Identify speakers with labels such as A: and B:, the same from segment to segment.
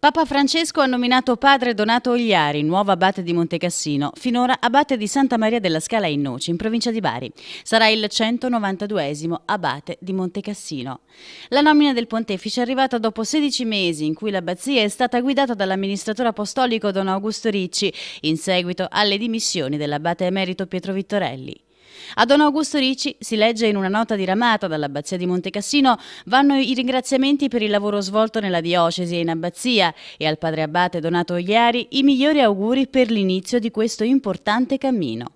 A: Papa Francesco ha nominato padre Donato Ogliari, nuovo abate di Montecassino, finora abate di Santa Maria della Scala in Noci, in provincia di Bari. Sarà il 192esimo abate di Montecassino. La nomina del pontefice è arrivata dopo 16 mesi in cui l'abbazia è stata guidata dall'amministratore apostolico Don Augusto Ricci, in seguito alle dimissioni dell'abate emerito Pietro Vittorelli. A Don Augusto Ricci si legge in una nota diramata dall'Abbazia di Montecassino vanno i ringraziamenti per il lavoro svolto nella diocesi e in abbazia e al padre abate Donato Iari i migliori auguri per l'inizio di questo importante cammino.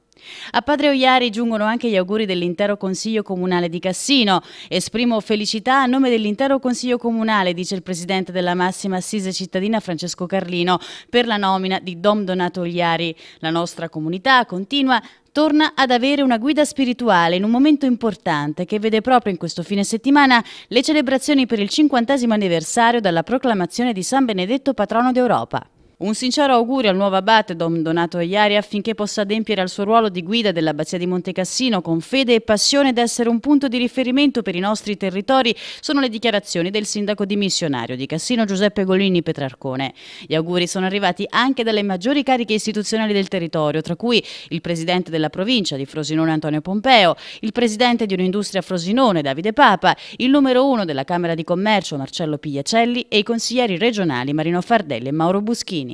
A: A Padre Oiari giungono anche gli auguri dell'intero Consiglio Comunale di Cassino. Esprimo felicità a nome dell'intero Consiglio Comunale, dice il Presidente della Massima Assise Cittadina Francesco Carlino, per la nomina di Dom Donato Oiari. La nostra comunità continua torna ad avere una guida spirituale in un momento importante che vede proprio in questo fine settimana le celebrazioni per il 50 anniversario della proclamazione di San Benedetto Patrono d'Europa. Un sincero augurio al nuovo abate Dom Donato Iari affinché possa adempiere al suo ruolo di guida dell'Abbazia di Montecassino con fede e passione ed essere un punto di riferimento per i nostri territori sono le dichiarazioni del sindaco dimissionario di Cassino Giuseppe Golini Petrarcone. Gli auguri sono arrivati anche dalle maggiori cariche istituzionali del territorio, tra cui il presidente della provincia di Frosinone Antonio Pompeo, il presidente di un'industria Frosinone Davide Papa, il numero uno della Camera di Commercio Marcello Pigliacelli e i consiglieri regionali Marino Fardelli e Mauro Buschini.